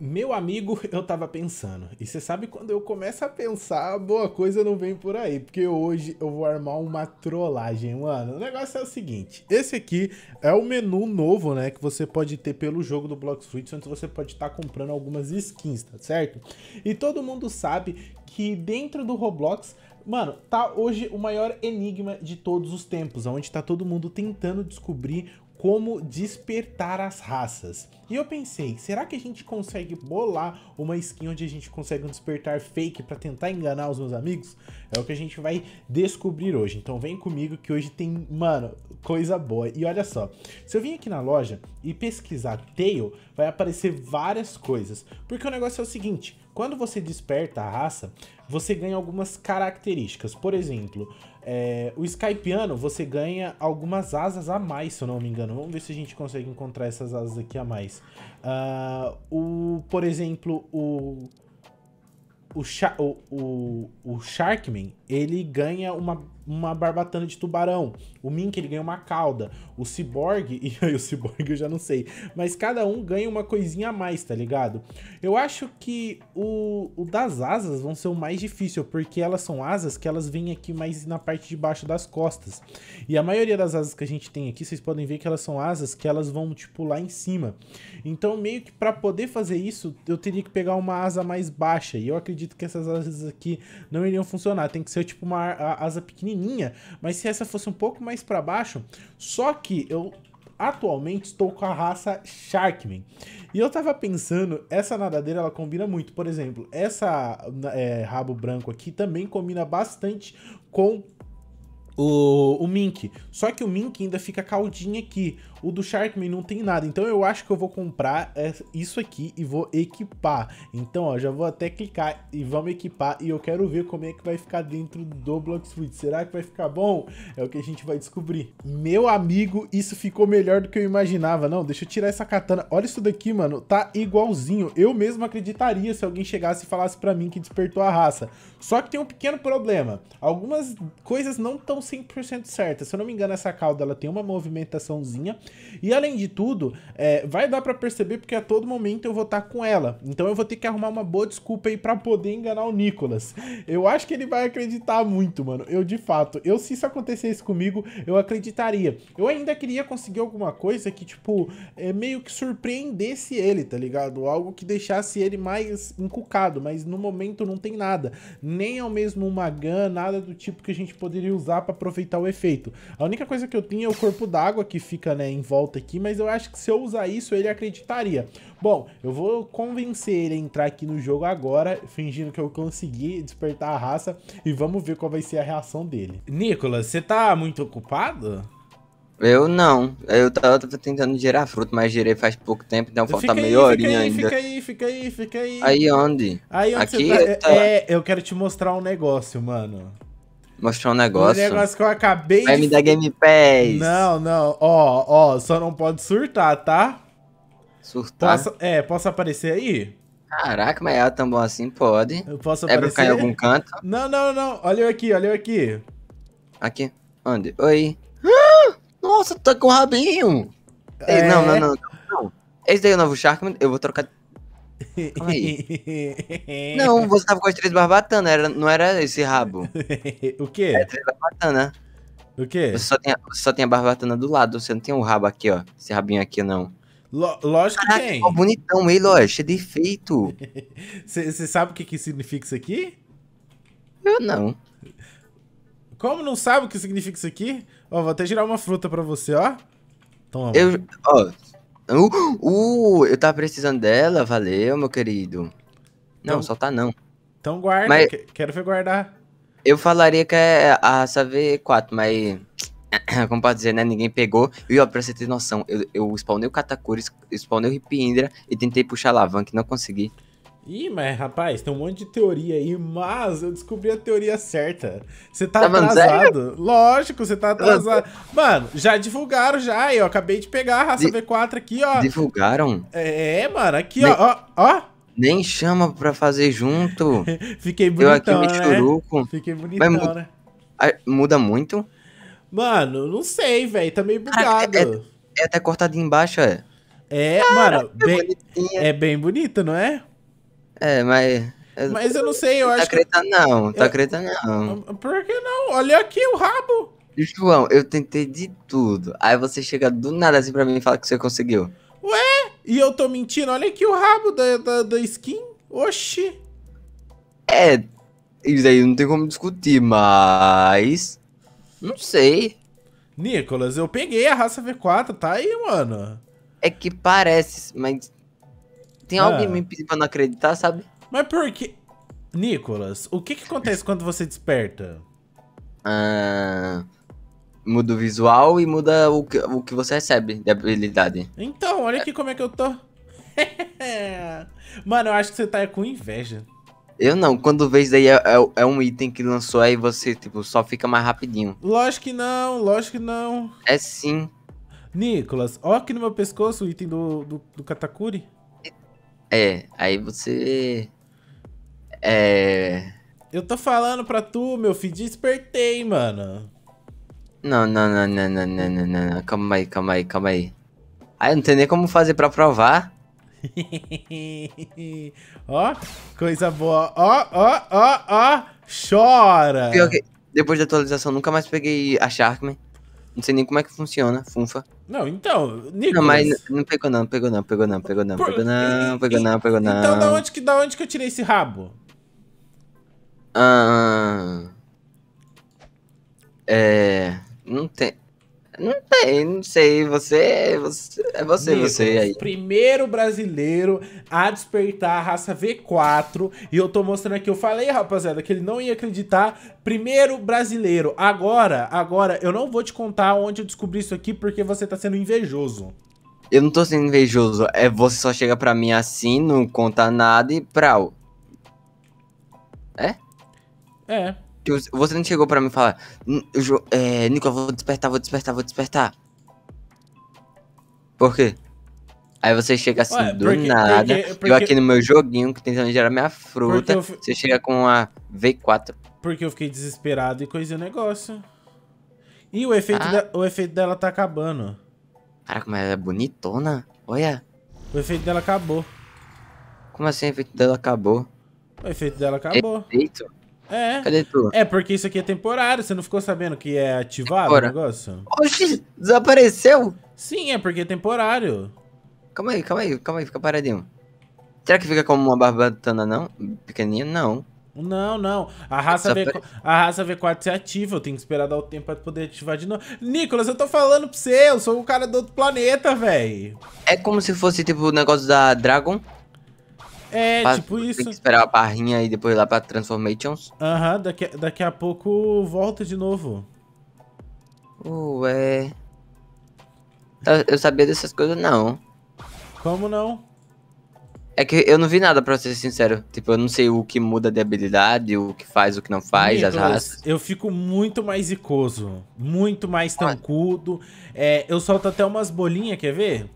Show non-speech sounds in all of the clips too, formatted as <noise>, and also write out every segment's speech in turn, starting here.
Meu amigo, <laughs> eu tava pensando. E você sabe quando eu começo a pensar, boa coisa não vem por aí. Porque hoje eu vou armar uma trollagem, mano. O negócio é o seguinte: esse aqui é o menu novo, né? Que você pode ter pelo jogo do Blox Fruits, onde você pode estar tá comprando algumas skins, tá certo? E todo mundo sabe que dentro do Roblox Mano, tá hoje o maior enigma de todos os tempos, onde tá todo mundo tentando descobrir como despertar as raças. E eu pensei, será que a gente consegue bolar uma skin onde a gente consegue um despertar fake para tentar enganar os meus amigos? É o que a gente vai descobrir hoje. Então vem comigo que hoje tem, mano, coisa boa. E olha só, se eu vim aqui na loja e pesquisar Tail, vai aparecer várias coisas. Porque o negócio é o seguinte, quando você desperta a raça, você ganha algumas características. Por exemplo, é, o Skypeano, você ganha algumas asas a mais, se eu não me engano. Vamos ver se a gente consegue encontrar essas asas aqui a mais. Uh, o, por exemplo, o o, o, o, o Sharkman, ele ganha uma, uma barbatana de tubarão. O Mink, ele ganha uma cauda. O Cyborg, <laughs> e o Cyborg eu já não sei. Mas cada um ganha uma coisinha a mais, tá ligado? Eu acho que o, o das asas vão ser o mais difícil, porque elas são asas que elas vêm aqui mais na parte de baixo das costas. E a maioria das asas que a gente tem aqui, vocês podem ver que elas são asas que elas vão, tipo, lá em cima. Então, meio que para poder fazer isso, eu teria que pegar uma asa mais baixa. E eu acredito que essas asas aqui não iriam funcionar. Tem que ser pareceu tipo uma asa pequenininha, mas se essa fosse um pouco mais para baixo, só que eu atualmente estou com a raça Sharkman. E eu tava pensando, essa nadadeira ela combina muito. Por exemplo, essa é, rabo branco aqui também combina bastante com o, o Mink. Só que o Mink ainda fica caldinha aqui. O do Sharkman não tem nada, então eu acho que eu vou comprar isso aqui e vou equipar. Então, ó, já vou até clicar e vamos equipar e eu quero ver como é que vai ficar dentro do Block Será que vai ficar bom? É o que a gente vai descobrir. Meu amigo, isso ficou melhor do que eu imaginava. Não, deixa eu tirar essa katana. Olha isso daqui, mano, tá igualzinho. Eu mesmo acreditaria se alguém chegasse e falasse pra mim que despertou a raça. Só que tem um pequeno problema. Algumas coisas não estão 100% certas. Se eu não me engano, essa cauda ela tem uma movimentaçãozinha e além de tudo, é, vai dar para perceber porque a todo momento eu vou estar tá com ela. Então eu vou ter que arrumar uma boa desculpa aí para poder enganar o Nicolas. Eu acho que ele vai acreditar muito, mano. Eu de fato, eu se isso acontecesse comigo, eu acreditaria. Eu ainda queria conseguir alguma coisa que tipo é, meio que surpreendesse ele, tá ligado? Algo que deixasse ele mais encucado, mas no momento não tem nada. Nem ao mesmo uma GAN, nada do tipo que a gente poderia usar para aproveitar o efeito. A única coisa que eu tinha é o corpo d'água que fica, né, em em volta aqui, mas eu acho que se eu usar isso, ele acreditaria. Bom, eu vou convencer ele a entrar aqui no jogo agora, fingindo que eu consegui despertar a raça, e vamos ver qual vai ser a reação dele. Nicolas, você tá muito ocupado? Eu não. Eu tava tentando gerar fruto, mas gerei faz pouco tempo, então falta meia horinha aí, ainda. Fica aí, fica aí, fica aí. Aí onde? Aí onde Aqui, tá... tá é, é, eu quero te mostrar um negócio, mano mostrar um negócio. Um negócio que eu acabei Vai de... me dar Game Pass. Não, não. Ó, ó, só não pode surtar, tá? Surtar? Posso... É, posso aparecer aí? Caraca, mas é tão bom assim, pode. Eu posso é aparecer? É em algum canto? Não, não, não. Olha eu aqui, olha eu aqui. Aqui? Onde? Oi. Ah, nossa, tá com o rabinho. É... Ei, não, não, não, não. Esse daí é o novo Sharkman. Eu vou trocar Assim? <laughs> não, você tava com as três barbatanas, era, não era esse rabo. <laughs> o quê? Era três barbatanas. O quê? Você só, tem, você só tem a barbatana do lado, você não tem o rabo aqui, ó. Esse rabinho aqui, não. lógico Caraca, que tem. Ó, bonitão ele, ó. Cheio de Você sabe o que, que significa isso aqui? Eu não. Como não sabe o que significa isso aqui? Ó, vou até girar uma fruta pra você, ó. Toma. Eu, ó, Uh, uh, eu tava precisando dela, valeu, meu querido. Não, então, soltar tá não. Então guarda, mas, quero ver guardar. Eu falaria que é a SAV4, mas. <clears throat> Como pode dizer, né? Ninguém pegou. E ó, pra você ter noção, eu, eu spawnei o Katakuri, spawnei o Ripindra e tentei puxar a alavanca e não consegui. Ih, mas rapaz, tem um monte de teoria aí, mas eu descobri a teoria certa. Você tá, tá atrasado. Lógico, você tá atrasado. Mano, já divulgaram já, eu acabei de pegar a raça de... V4 aqui, ó. Divulgaram? É, é mano, aqui, Nem... ó, ó. Nem chama pra fazer junto. <laughs> Fiquei bonitão, Eu aqui me né? churuco. Fiquei bonitão, mas, né? Muda muito? Mano, não sei, velho, tá meio bugado. É, é, é, até cortado embaixo, é. É, Caraca, mano, é bem, é bem bonito, não é? É, mas. mas eu não sei, eu tá acho. tá que... Não, tá eu... não. Ah, por que não? Olha aqui o rabo. João, eu tentei de tudo. Aí você chega do nada assim pra mim e fala que você conseguiu. Ué? E eu tô mentindo? Olha aqui o rabo da, da, da skin. Oxi. É, isso aí não tem como discutir, mas. Não sei. Nicolas, eu peguei a raça V4, tá aí, mano. É que parece, mas tem alguém é. me pedindo pra não acreditar, sabe? Mas por que. Nicolas, o que, que acontece quando você desperta? Ah, muda o visual e muda o que, o que você recebe de habilidade. Então, olha aqui como é que eu tô. <laughs> Mano, eu acho que você tá com inveja. Eu não, quando vê isso daí é, é, é, um item que lançou aí você, tipo, só fica mais rapidinho. Lógico que não, lógico que não. É sim. Nicolas, ó aqui no meu pescoço o item do, do, do Katakuri. É, aí você. É. Eu tô falando pra tu, meu filho, despertei, mano. Não, não, não, não, não, não, não, não. Calma aí, calma aí, calma aí. Aí eu não tenho nem como fazer pra provar. <laughs> ó, coisa boa. Ó, ó, ó, ó. Chora. Pior que depois da atualização, nunca mais peguei a Sharkman. Não sei nem como é que funciona, funfa. Não, então, Nicolas... Não, mas não, não pegou não, pegou não, pegou não, pegou não, Por... pegou não, pegou não, pegou então, não. Então da onde que, da onde que eu tirei esse rabo? Ah... É... Não tem... Não tem, não sei. Você, é você é você, você aí. Primeiro brasileiro a despertar a raça V4. E eu tô mostrando aqui, eu falei, rapaziada, que ele não ia acreditar. Primeiro brasileiro. Agora, agora, eu não vou te contar onde eu descobri isso aqui, porque você tá sendo invejoso. Eu não tô sendo invejoso. É você só chega pra mim assim, não conta nada e pra... É? É. Você não chegou pra mim falar, é, Nico, vou despertar, vou despertar, vou despertar. Por quê? Aí você chega assim, Ué, do nada. Porque, porque, eu aqui no meu joguinho, que tentando gerar minha fruta, você chega com a V4. Porque eu fiquei desesperado e coisei o negócio. E o efeito, ah. o efeito dela tá acabando. Caraca, mas ela é bonitona. Olha. O efeito dela acabou. Como assim o efeito dela acabou? O efeito dela acabou. Efeito? É. Cadê tu? É, porque isso aqui é temporário. Você não ficou sabendo que é ativado o negócio? Oxi, desapareceu? Sim, é porque é temporário. Calma aí, calma aí, calma aí, fica paradinho. Será que fica como uma barbatana não? Pequeninha? Não. Não, não. A raça, V... a raça V4 se é ativa. Eu tenho que esperar dar o tempo pra poder ativar de novo. Nicolas, eu tô falando pra você. Eu sou o cara do outro planeta, velho. É como se fosse, tipo, o negócio da Dragon. É, pra, tipo isso. Tem que esperar a barrinha e depois ir lá pra Transformations. Aham, uhum, daqui, daqui a pouco volta de novo. Ué. Eu sabia dessas coisas, não. Como não? É que eu não vi nada, pra ser sincero. Tipo, eu não sei o que muda de habilidade, o que faz, o que não faz, Nicolas, as raças. Eu fico muito mais icoso, muito mais tancudo. É, eu solto até umas bolinhas, quer ver?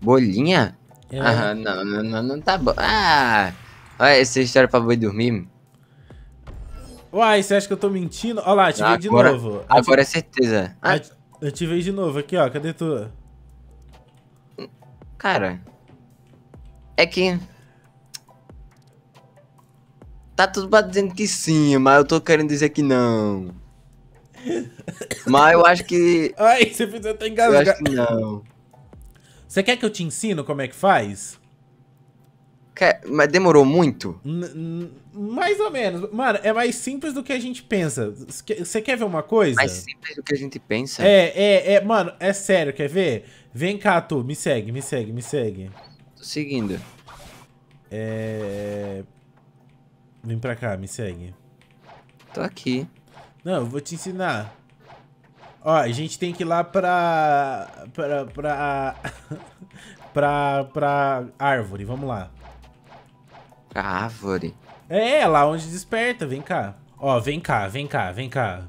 Bolinha? Eu... É. Ah, não, não, não, não tá bom. Ah, olha essa história pra boi dormir. Uai, você acha que eu tô mentindo? Olha lá, ativei de novo. Agora é certeza. Ah. Ativei de novo aqui, ó. Cadê tu? Cara, é que... Tá tudo dizendo que sim, mas eu tô querendo dizer que não. <laughs> mas eu acho que... Ai, você precisa até engasgar. Eu acho que não. Você quer que eu te ensino como é que faz? Quer... Mas demorou muito? N mais ou menos. Mano, é mais simples do que a gente pensa. Você quer ver uma coisa? Mais simples do que a gente pensa? É, é, é. Mano, é sério, quer ver? Vem cá, tu. Me segue, me segue, me segue. Tô seguindo. É... Vem pra cá, me segue. Tô aqui. Não, eu vou te ensinar. Ó, a gente tem que ir lá pra... Pra... Pra... <laughs> pra, pra árvore, vamos lá. Pra árvore? É, lá onde desperta, vem cá. Ó, vem cá, vem cá, vem cá.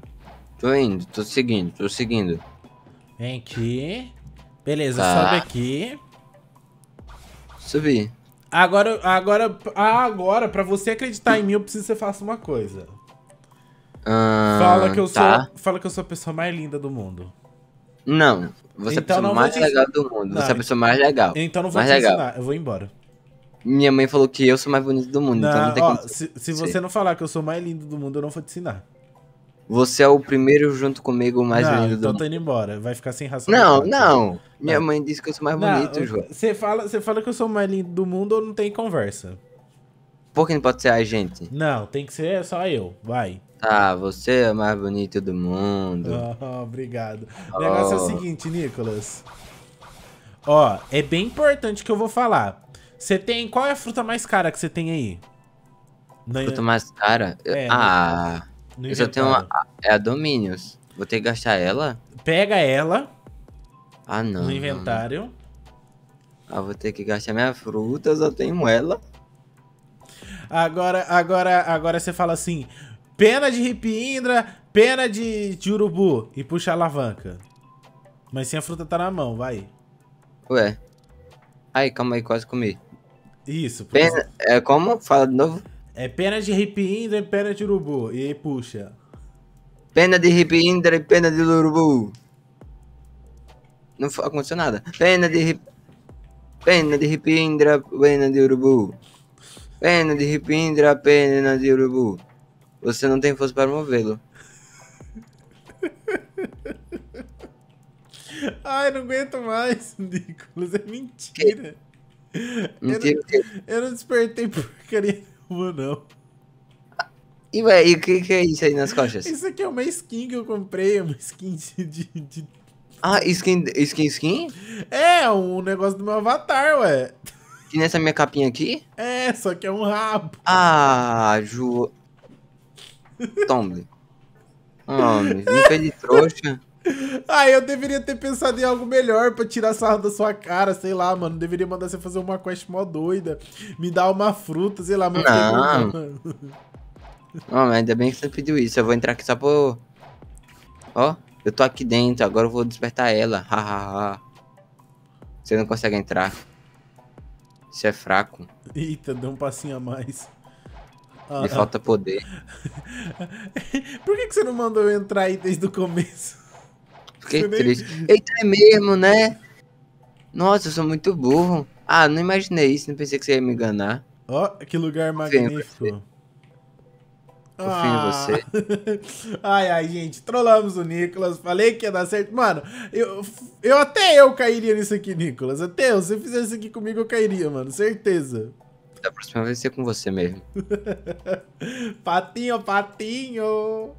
Tô indo, tô seguindo, tô seguindo. Vem aqui. Beleza, tá. sobe aqui. Subi. Agora, agora, agora, pra você acreditar em mim, eu preciso que você faça uma coisa. Hum, fala, que eu tá. sou, fala que eu sou a pessoa mais linda do mundo. Não. Você então é a então pessoa mais te... legal do mundo. Não, você é a pessoa mais legal. Então não vou mais te legal. ensinar. Eu vou embora. Minha mãe falou que eu sou mais bonito do mundo. Não, então não tem ó, como... se, se você não falar que eu sou mais lindo do mundo, eu não vou te ensinar. Você é o primeiro junto comigo mais não, lindo então do mundo. Então tô indo embora. Vai ficar sem razão. Não, não. Minha mãe disse que eu sou mais bonito, João. Você fala, você fala que eu sou mais lindo do mundo ou não tem conversa? Por que não pode ser a gente? Não, tem que ser só eu. Vai. Ah, você é o mais bonito do mundo. Oh, obrigado. O negócio é o seguinte, Nicolas. Ó, é bem importante que eu vou falar. Você tem. Qual é a fruta mais cara que você tem aí? Na... Fruta mais cara? É, ah. No, no eu só tenho uma. É a Dominions. Vou ter que gastar ela? Pega ela. Ah, não. No inventário. Ah, vou ter que gastar minha fruta, eu só tenho ela. Agora, agora, agora você fala assim: Pena de Indra, pena de, de urubu. E puxa a alavanca. Mas sem a fruta tá na mão, vai. Ué. Ai, calma aí, quase comi. Isso. Pena, é como? Fala de novo. É pena de Indra e pena de urubu. E aí puxa. Pena de Indra e pena de urubu. Não aconteceu nada. Pena de rip... Pena de ripiindra, pena de urubu. Pena de indra, pena de urubu. Você não tem força para movê-lo. <laughs> Ai, não aguento mais, Nicolas. É mentira. mentira. Eu, não, eu não despertei porcaria nenhuma, não. E, ué, e o que, que é isso aí nas costas? Isso aqui é uma skin que eu comprei, é uma skin de. de... Ah, skin, skin, skin? É, um negócio do meu avatar, ué. E nessa minha capinha aqui? É, só que é um rabo. Ah, Ju. Tomble. Homem, me de trouxa. Ah, eu deveria ter pensado em algo melhor pra tirar sarro da sua cara, sei lá, mano. Deveria mandar você fazer uma quest mó doida. Me dar uma fruta, sei lá, mano. Não. Pegou, não, mas ainda bem que você pediu isso. Eu vou entrar aqui só por. Ó, oh, eu tô aqui dentro, agora eu vou despertar ela. você não consegue entrar. Você é fraco. Eita, deu um passinho a mais. Ah, Me falta poder. <laughs> Por que, que você não mandou eu entrar aí desde o começo? Fiquei você triste. Nem... Eita, é mesmo, né? Nossa, eu sou muito burro. Ah, não imaginei isso, não pensei que você ia me enganar. Ó, oh, que lugar magnífico. Ah. Confio em você. Ah. <laughs> ai, ai, gente, trollamos o Nicolas. Falei que ia dar certo. Mano, eu, eu até eu cairia nisso aqui, Nicolas. Até eu, se você fizesse isso aqui comigo, eu cairia, mano. Certeza. Da próxima vez vai ser com você mesmo. <laughs> patinho, patinho!